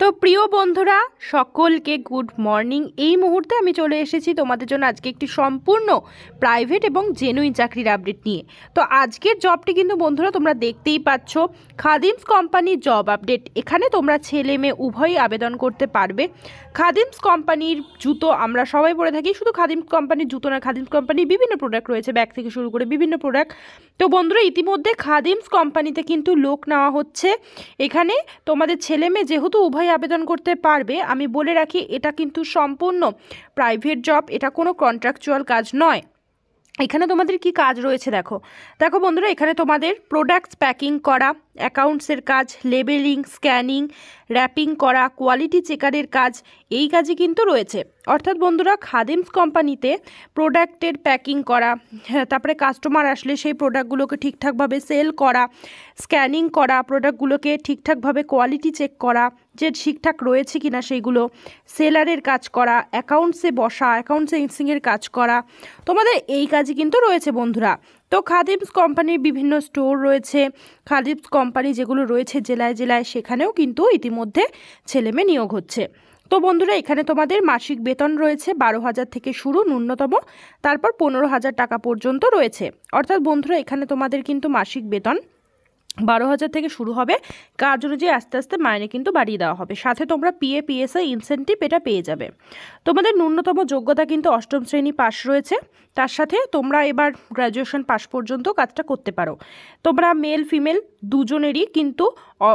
তো প্রিয় বন্ধুরা সকলকে গুড মর্নিং এই মুহূর্তে আমি চলে এসেছি তোমাদের জন্য আজকে একটি সম্পূর্ণ প্রাইভেট এবং জেনুইন চাকরির আপডেট নিয়ে তো আজকের জবটি কিন্তু বন্ধুরা তোমরা দেখতেই পাচ্ছ খাদিমস কোম্পানির জব আপডেট এখানে তোমরা ছেলে মেয়ে উভয়ই আবেদন করতে পারবে খাদিমস কোম্পানির জুতো আমরা সবাই পরে থাকি শুধু খাদিমস কোম্পানির জুতো না খাদিমস কোম্পানির বিভিন্ন প্রোডাক্ট রয়েছে ব্যাগ থেকে শুরু করে বিভিন্ন প্রোডাক্ট তো বন্ধুরা ইতিমধ্যে খাদিমস কোম্পানিতে কিন্তু লোক নেওয়া হচ্ছে এখানে তোমাদের ছেলে মেয়ে যেহেতু উভয় সবাই আবেদন করতে পারবে আমি বলে রাখি এটা কিন্তু সম্পূর্ণ প্রাইভেট জব এটা কোনো কন্ট্রাকচুয়াল কাজ নয় এখানে তোমাদের কি কাজ রয়েছে দেখো দেখো বন্ধুরা এখানে তোমাদের প্রোডাক্টস প্যাকিং করা অ্যাকাউন্টসের কাজ লেবেলিং স্ক্যানিং র্যাপিং করা কোয়ালিটি চেকারের কাজ এই কাজই কিন্তু রয়েছে অর্থাৎ বন্ধুরা খাদিমস কোম্পানিতে প্রোডাক্টের প্যাকিং করা হ্যাঁ, তারপরে কাস্টমার আসলে সেই প্রোডাক্টগুলোকে ঠিকঠাকভাবে সেল করা স্ক্যানিং করা প্রোডাক্টগুলোকে ঠিকঠাকভাবে কোয়ালিটি চেক করা যে ঠিকঠাক রয়েছে কিনা সেইগুলো সেলারের কাজ করা অ্যাকাউন্টসে বসা সেন্সিংয়ের কাজ করা তোমাদের এই কাজই কিন্তু রয়েছে বন্ধুরা তো খাদিমস কোম্পানির বিভিন্ন স্টোর রয়েছে খাদিমস কোম্পানি যেগুলো রয়েছে জেলায় জেলায় সেখানেও কিন্তু ইতিমধ্যে ছেলেমেয়ে নিয়োগ হচ্ছে তো বন্ধুরা এখানে তোমাদের মাসিক বেতন রয়েছে বারো হাজার থেকে শুরু ন্যূনতম তারপর পনেরো হাজার টাকা পর্যন্ত রয়েছে অর্থাৎ বন্ধুরা এখানে তোমাদের কিন্তু মাসিক বেতন বারো হাজার থেকে শুরু হবে কাজ অনুযায়ী আস্তে আস্তে মাইনে কিন্তু বাড়িয়ে দেওয়া হবে সাথে তোমরা পিএ পিএসআই ইনসেন্টিভ এটা পেয়ে যাবে তোমাদের ন্যূনতম যোগ্যতা কিন্তু অষ্টম শ্রেণী পাশ রয়েছে তার সাথে তোমরা এবার গ্র্যাজুয়েশন পাস পর্যন্ত কাজটা করতে পারো তোমরা মেল ফিমেল দুজনেরই কিন্তু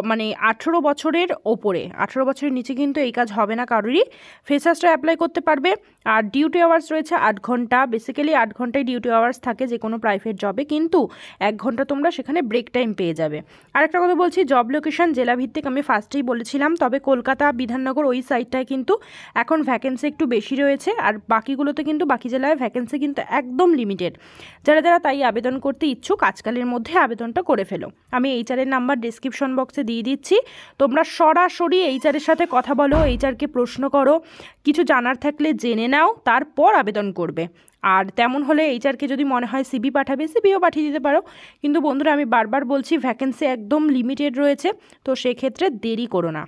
মানে আঠেরো বছরের ওপরে আঠেরো বছরের নিচে কিন্তু এই কাজ হবে না কারোরই ফ্রেশার্সরা অ্যাপ্লাই করতে পারবে আর ডিউটি আওয়ার্স রয়েছে আট ঘন্টা বেসিক্যালি আট ঘন্টায় ডিউটি আওয়ার্স থাকে যে কোনো প্রাইভেট জবে কিন্তু এক ঘন্টা তোমরা সেখানে ব্রেক টাইম পেয়ে যাবে যাবে আরেকটা কথা বলছি জব লোকেশন জেলাভিত্তিক আমি ফার্স্টেই বলেছিলাম তবে কলকাতা বিধাননগর ওই সাইডটায় কিন্তু এখন ভ্যাকেন্সি একটু বেশি রয়েছে আর বাকিগুলোতে কিন্তু বাকি জেলায় ভ্যাকেন্সি কিন্তু একদম লিমিটেড যারা যারা তাই আবেদন করতে ইচ্ছুক আজকালের মধ্যে আবেদনটা করে ফেলো আমি এইচআরের নাম্বার ডিসক্রিপশন বক্সে দিয়ে দিচ্ছি তোমরা সরাসরি এইচআরের সাথে কথা বলো এইচআরকে প্রশ্ন করো কিছু জানার থাকলে জেনে নাও তারপর আবেদন করবে আর তেমন হলে এইচআরকে যদি মনে হয় সিবি পাঠাবে সিবিও পাঠিয়ে দিতে পারো কিন্তু বন্ধুরা আমি বারবার বলছি ভ্যাকেন্সি একদম লিমিটেড রয়েছে তো সেক্ষেত্রে দেরি করো না